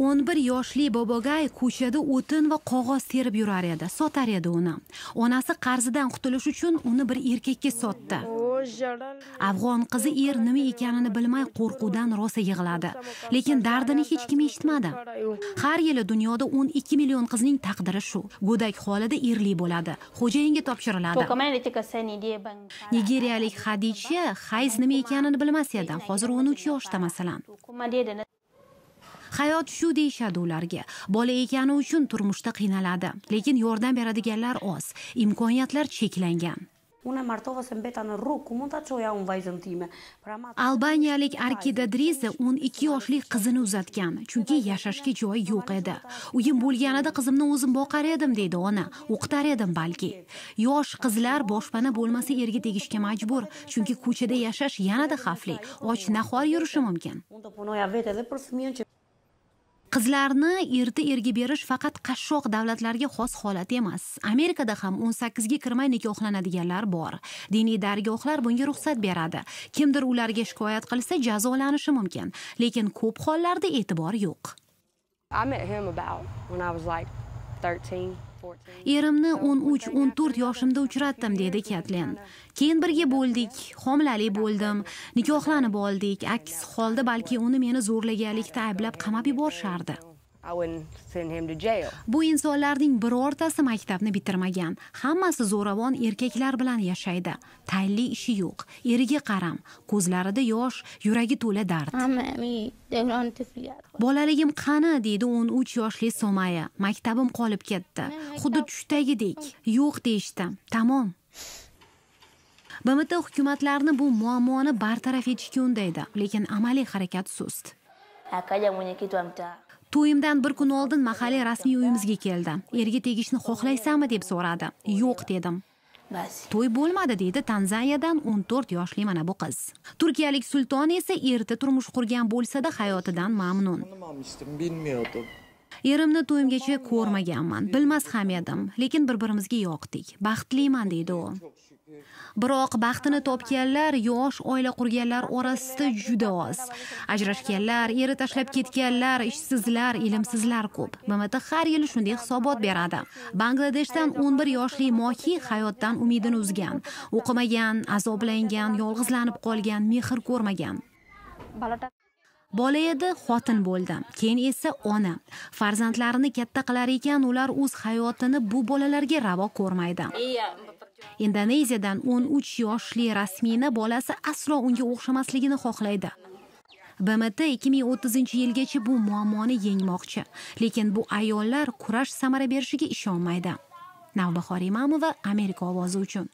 11 yoshli bobogay ko'chada o'tin va qog'oz terib yurar edi sotar edi uni onasi qarzidan qutulish uchun uni bir erkakka sotdi afg'on qizi er nima ekanini bilmay qo'rquvdan rosa yig'ladi lekin dardini hech kim eshitmadi har yili dunyoda 12 million qizning taqdiri shu go'dak holida erli bo'ladi xo'jayinga topshiriladi nigeriyalik hadisha hayz nima ekanini bilmas edi hozir 13 yoshda masalan hayot shu deyishadi ularga bola ekani uchun turmushda qiynaladi lekin yordam beradiganlar oz imkoniyatlar cheklangan Albaniyalik Arkida Drize 12 yoshli qizini uzatgan, chunki yashashga joyi yo'q edi. Uyim bo'lganida qizimni o'zim boqar edim deydi ona. O'qitar edim balki. Yosh qizlar boshpana bo'lmasa erga tegishga majbur, chunki ko'chada yashash yanada xavfli. Och nahor yurishi mumkin. qizlarni erta erga berish faqat qashshoq davlatlarga xos holat emas amerikada ham o'n sakkizga kirmay nikohlanadiganlar bor diniy dargohlar bunga ruxsat beradi kimdir ularga shikoyat qilsa jazolanishi mumkin lekin ko'p hollarda e'tibor yo'q I met him about when I was like 13. erimni 13-14 yoshimda uchratdim dedi katlin keyin birga bo'ldik homilali bo'ldim nikohlanib oldik aks holda balki uni meni zo'rlaganlikda ayblab qamab yuborishardi bu insonlarning birortasi maktabni bitirmagan hammasi zo'ravon erkaklar bilan yashaydi tayinli ishi yo'q eriga qaram ko'zlarida yosh yuragi to'la dard bolaligim qani deydi o'n uch yoshli somaya maktabim qolib ketdi xuddi tushdagidek yo'q deyishdi tamom bmt hukumatlarni bu muammoni bartaraf etishga undaydi lekin amaliy harakat sust to'yimdan bir kun oldin mahalliy rasmiy uyimizga keldi erga tegishni xohlaysanmi deb so'radi yo'q dedim to'y bo'lmadi deydi tanzaniyadan 14 yoshli mana bu qiz turkiyalik sulton esa erta turmush qurgan bo'lsa-da hayotidan mamnun erimni to'yimgacha ko'rmaganman bilmas ham edim lekin bir birimizga yoqdik baxtliman deydi u biroq baxtini topganlar yosh oila qurganlar orasida juda oz ajrashganlar eri tashlab ketganlar ishsizlar ilmsizlar ko'p bmt har yili shunday hisobot beradi bangladeshdan 11 yoshli mohi hayotdan umidini uzgan o'qimagan azoblangan yolg'izlanib qolgan mehr ko'rmagan bola edi xotin bo'ldi keyin esa ona farzandlarini katta qilar ekan ular o'z hayotini bu bolalarga ravo ko'rmaydi Indoneziyadan o'n uch yoshli rasmiyna bolasi aslo unga o'xshamasligini xohlaydi. BMT ikki ming o'ttizinchi yilgacha bu muammoni yengmoqchi, lekin bu ayollar kurash samara berishiga ishonmaydi. Navbahor Imamova Amerika ovozi uchun